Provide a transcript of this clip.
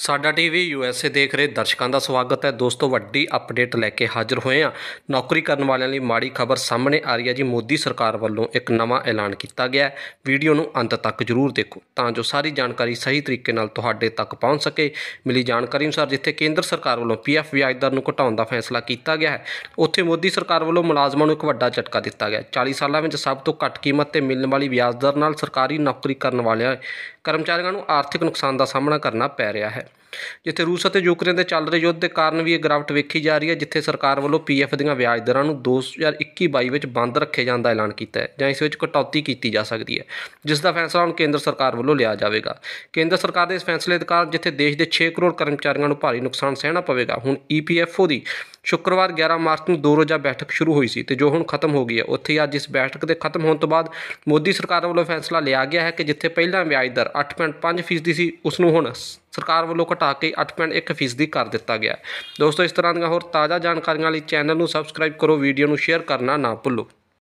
ਸਾਡਾ TV USA ਦੇਖ ਰਹੇ ਦਰਸ਼ਕਾਂ ਦਾ ਸਵਾਗਤ ਹੈ ਦੋਸਤੋ ਵੱਡੀ ਅਪਡੇਟ ਲੈ ਕੇ ਹਾਜ਼ਰ ਹੋਏ ਆ ਨੌਕਰੀ ਕਰਨ ਵਾਲਿਆਂ ਲਈ ਮਾੜੀ ਖਬਰ ਸਾਹਮਣੇ ਆ ਰਹੀ ਹੈ ਜੀ ਮੋਦੀ ਸਰਕਾਰ ਵੱਲੋਂ ਇੱਕ ਨਵਾਂ ਐਲਾਨ ਕੀਤਾ ਗਿਆ ਹੈ ਵੀਡੀਓ ਨੂੰ ਅੰਤ ਤੱਕ ਜ਼ਰੂਰ ਦੇਖੋ ਤਾਂ ਜੋ ਸਾਰੀ ਜਾਣਕਾਰੀ ਸਹੀ ਤਰੀਕੇ ਨਾਲ ਤੁਹਾਡੇ ਤੱਕ ਪਹੁੰਚ ਸਕੇ ਮਿਲੀ ਜਾਣਕਾਰੀ ਅਨੁਸਾਰ ਜਿੱਥੇ ਕੇਂਦਰ ਸਰਕਾਰ ਵੱਲੋਂ ਪੀਐਫ ਵਿਆਜ ਦਰ ਨੂੰ ਘਟਾਉਣ ਦਾ ਫੈਸਲਾ ਕੀਤਾ ਗਿਆ ਹੈ ਉੱਥੇ ਮੋਦੀ ਸਰਕਾਰ ਵੱਲੋਂ ਮੁਲਾਜ਼ਮਾਂ ਨੂੰ ਇੱਕ ਵੱਡਾ ਝਟਕਾ ਦਿੱਤਾ ਗਿਆ 40 ਸਾਲਾਂ ਵਿੱਚ ਸਭ ਤੋਂ ਘੱਟ ਕੀਮਤ ਤੇ ਮਿਲਣ ਵਾਲੀ ਵਿਆਜ ਦਰ ਨਾਲ ਸਰਕਾਰੀ ਨੌਕਰੀ ਕਰਨ ਵਾਲਿਆਂ ਕਰਮਚਾਰੀਆਂ ਨੂੰ ਆਰਥਿਕ ਨੁਕਸਾਨ ਦਾ ਸਾਹਮਣਾ ਕਰਨਾ ਪੈ ਰਿਹਾ ਹੈ ਹੈ ਜਿੱਥੇ ਰੂਸ ਅਤੇ ਯੂਕਰੇਨ ਦੇ ਚੱਲ ਰਹੇ ਯੁੱਧ ਦੇ ਕਾਰਨ ਵੀ ਇਹ ਗ੍ਰਾਫਟ ਵੇਖੀ ਜਾ ਰਹੀ ਹੈ ਜਿੱਥੇ ਸਰਕਾਰ ਵੱਲੋਂ ਪੀਐਫ ਦੀਆਂ ਵਿਆਜ ਦਰਾਂ ਨੂੰ 2021-22 ਵਿੱਚ ਬੰਦ ਰੱਖੇ ਜਾਣ ਦਾ ਐਲਾਨ ਕੀਤਾ ਹੈ ਜਾਂ ਇਸ ਵਿੱਚ ਕਟੌਤੀ ਕੀਤੀ ਜਾ ਸਕਦੀ ਹੈ ਜਿਸ ਦਾ ਫੈਸਲਾ ਹੁਣ ਕੇਂਦਰ ਸਰਕਾਰ ਵੱਲੋਂ ਲਿਆ ਜਾਵੇਗਾ ਕੇਂਦਰ ਸਰਕਾਰ ਦੇ ਇਸ ਫੈਸਲੇ ਦੇ ਕਾਰਨ ਜਿੱਥੇ ਦੇਸ਼ ਦੇ 6 ਕਰੋੜ ਕਰਮਚਾਰੀਆਂ ਨੂੰ ਭਾਰੀ ਨੁਕਸਾਨ ਸਹਿਣਾ ਪਵੇਗਾ ਹੁਣ ਈਪੀਐਫਓ ਦੀ ਸ਼ੁੱਕਰਵਾਰ 11 ਮਾਰਚ ਨੂੰ ਦੋ ਰੋਜ਼ਾ ਬੈਠਕ ਸ਼ੁਰੂ ਹੋਈ ਸੀ ਤੇ ਜੋ ਹੁਣ ਖਤਮ ਹੋ ਗਈ ਹੈ ਉੱਥੇ ਅੱਜ ਇਸ ਬੈਠਕ ਦੇ ਖਤਮ ਹੋਣ ਤੋਂ ਬਾਅਦ ਮੋਦੀ ਸਰਕਾਰ ਵੱਲੋਂ ਫੈਸਲਾ ਲਿਆ ਗਿਆ ਹੈ ਕਿ ਜਿੱਥੇ ਪਹਿਲਾਂ ਵਿਆਜ ਦਰ 8.5% ਸੀ ਉਸ ਨੂੰ ਹੁਣ ਸਰਕਾਰ ਵੱਲੋਂ ਘਟਾ ਕੇ 8.1% ਕਰ ਦਿੱਤਾ ਗਿਆ ਦੋਸਤੋ ਇਸ ਤਰ੍ਹਾਂ ਦੀਆਂ ਹੋਰ ਤਾਜ਼ਾ ਜਾਣਕਾਰੀਆਂ ਲਈ ਚੈਨਲ ਨੂੰ ਸਬਸਕ੍ਰਾਈਬ ਕਰੋ ਵੀਡੀਓ ਨੂੰ ਸ਼ੇਅਰ ਕਰਨਾ ਨਾ ਭੁੱਲੋ